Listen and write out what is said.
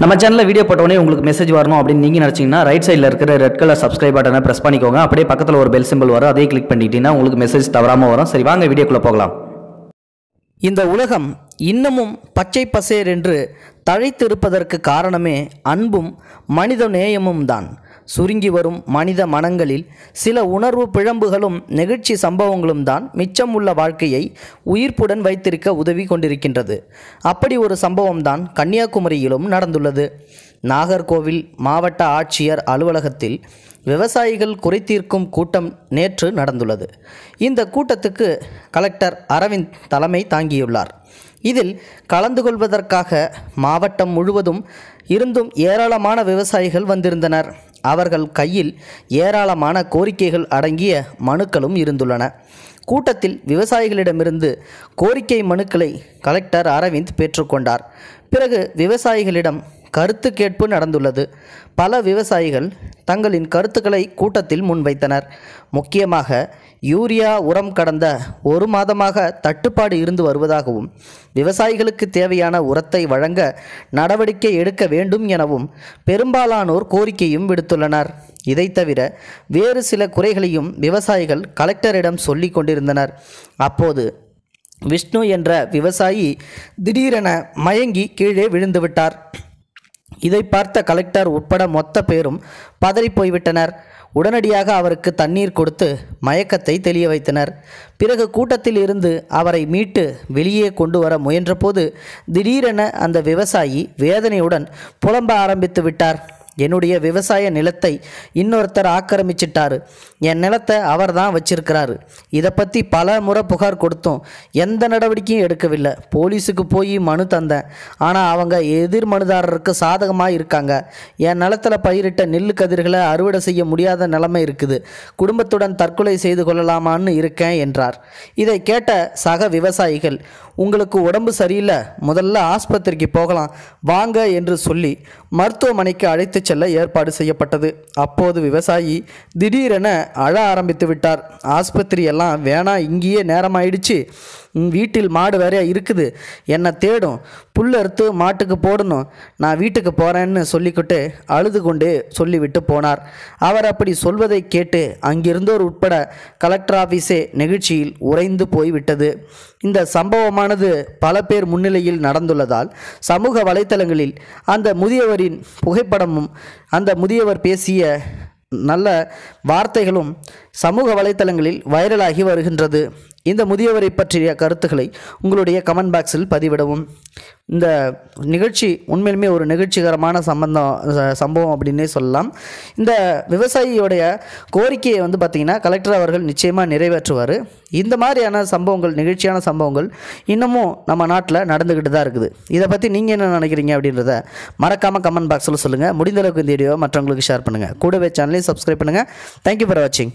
நம்ம சேனலில் வீடியோ போட்டோடனே உங்களுக்கு மெசேஜ் வரணும் அப்படின்னு நீங்கள் நினச்சிங்கன்னா ரைட் சைடில் இருக்கிற ரெட் கலர் சப்ஸ்கிரைப் பட்டனை ப்ரெஸ் பண்ணிக்கோங்க அப்படியே பக்கத்தில் ஒரு பெல் சிம்பிள் வரும் அதே கிளிக் பண்ணிக்கிட்டீங்கன்னா உங்களுக்கு மெசேஜ் தவறாமல் வரும் சரி வாங்க வீடியோக்குள்ளே போகலாம் இந்த உலகம் இன்னமும் பச்சை பசேர் என்று தழைத்திருப்பதற்கு காரணமே அன்பும் மனித நேயமும் தான் சுருங்கி வரும் மனித மனங்களில் சில உணர்வு பிழம்புகளும் நெகிழ்ச்சி சம்பவங்களும் தான் மிச்சம் உள்ள வாழ்க்கையை உயிர்ப்புடன் வைத்திருக்க உதவி கொண்டிருக்கின்றது அப்படி ஒரு சம்பவம் தான் கன்னியாகுமரியிலும் நடந்துள்ளது நாகர்கோவில் மாவட்ட ஆட்சியர் அலுவலகத்தில் விவசாயிகள் குறைத்தீர்க்கும் கூட்டம் நேற்று நடந்துள்ளது இந்த கூட்டத்துக்கு கலெக்டர் அரவிந்த் தலைமை தாங்கியுள்ளார் இதில் கலந்து கொள்வதற்காக மாவட்டம் முழுவதும் இருந்தும் ஏராளமான விவசாயிகள் வந்திருந்தனர் அவர்கள் கையில் ஏராளமான கோரிக்கைகள் அடங்கிய மனுக்களும் இருந்துள்ளன கூட்டத்தில் விவசாயிகளிடமிருந்து கோரிக்கை மனுக்களை கலெக்டர் அரவிந்த் பெற்றுக்கொண்டார் பிறகு விவசாயிகளிடம் கருத்து கேட்பு நடந்துள்ளது பல விவசாயிகள் தங்களின் கருத்துக்களை கூட்டத்தில் முன்வைத்தனர் முக்கியமாக யூரியா உரம் கடந்த ஒரு மாதமாக தட்டுப்பாடு இருந்து வருவதாகவும் விவசாயிகளுக்கு தேவையான உரத்தை வழங்க நடவடிக்கை எடுக்க வேண்டும் எனவும் பெரும்பாலானோர் கோரிக்கையும் விடுத்துள்ளனர் இதை தவிர வேறு சில குறைகளையும் விவசாயிகள் கலெக்டரிடம் சொல்லி கொண்டிருந்தனர் அப்போது விஷ்ணு என்ற விவசாயி திடீரென மயங்கி கீழே விழுந்துவிட்டார் இதை பார்த்த கலெக்டர் உட்பட மொத்த பேரும் பதறி போய்விட்டனர் உடனடியாக அவருக்கு தண்ணீர் கொடுத்து மயக்கத்தை தெளிய வைத்தனர் பிறகு கூட்டத்தில் இருந்து அவரை மீட்டு வெளியே கொண்டு வர முயன்றபோது திடீரென அந்த விவசாயி வேதனையுடன் புலம்ப ஆரம்பித்து விட்டார் என்னுடைய விவசாய நிலத்தை இன்னொருத்தர் ஆக்கிரமிச்சிட்டாரு என் நிலத்தை அவர் தான் வச்சிருக்கிறாரு இதை பற்றி பல முறை புகார் கொடுத்தோம் எந்த நடவடிக்கையும் எடுக்கவில்லை போலீஸுக்கு போய் மனு தந்தேன் ஆனால் அவங்க எதிர் மனுதாரருக்கு சாதகமாக இருக்காங்க என் நிலத்தில் பயிரிட்ட நெல் கதிர்களை அறுவடை செய்ய முடியாத நிலைமை இருக்குது குடும்பத்துடன் தற்கொலை செய்து கொள்ளலாமான்னு இருக்கேன் என்றார் இதை கேட்ட சக விவசாயிகள் உங்களுக்கு உடம்பு சரியில்லை முதல்ல ஆஸ்பத்திரிக்கு போகலாம் வாங்க என்று சொல்லி மருத்துவமனைக்கு அழைத்து செல்ல ஏற்பாடு செய்யப்பட்டது அப்போது விவசாயி திடீரென அழ ஆரம்பித்து விட்டார் ஆஸ்பத்திரி எல்லாம் வேணாம் இங்கேயே நேரமாயிடுச்சு வீட்டில் மாடு வேறையா இருக்குது என்னை தேடும் புல் அறுத்து மாட்டுக்கு போடணும் நான் வீட்டுக்கு போகிறேன்னு சொல்லிக்கிட்டு அழுது கொண்டு சொல்லிவிட்டு போனார் அவர் அப்படி சொல்வதை கேட்டு அங்கிருந்தோர் உட்பட கலெக்டர் ஆஃபீஸே நிகழ்ச்சியில் உறைந்து போய்விட்டது இந்த சம்பவமானது பல பேர் முன்னிலையில் நடந்துள்ளதால் சமூக வலைத்தளங்களில் அந்த முதியவரின் புகைப்படமும் அந்த முதியவர் பேசிய நல்ல வார்த்தைகளும் சமூக வலைத்தளங்களில் வைரலாகி வருகின்றது இந்த முதியவரை பற்றிய கருத்துக்களை உங்களுடைய கமெண்ட் பாக்ஸில் பதிவிடவும் இந்த நிகழ்ச்சி உண்மையிலுமே ஒரு நிகழ்ச்சிகரமான சம்பந்தம் சம்பவம் அப்படின்னே சொல்லலாம் இந்த விவசாயியோடைய கோரிக்கையை வந்து பார்த்திங்கன்னா கலெக்டர் அவர்கள் நிச்சயமாக நிறைவேற்றுவார் இந்த மாதிரியான சம்பவங்கள் நிகழ்ச்சியான சம்பவங்கள் இன்னமும் நம்ம நாட்டில் நடந்துக்கிட்டு தான் இருக்குது இதை பற்றி நீங்கள் என்ன நினைக்கிறீங்க அப்படின்றத மறக்காமல் கமெண்ட் பாக்ஸில் சொல்லுங்கள் முடிந்தளவுக்கு இந்த வீடியோ மற்றவங்களுக்கு ஷேர் பண்ணுங்கள் கூடவே சேனலையும் சப்ஸ்கிரைப் பண்ணுங்கள் தேங்க்யூ ஃபார் வாட்சிங்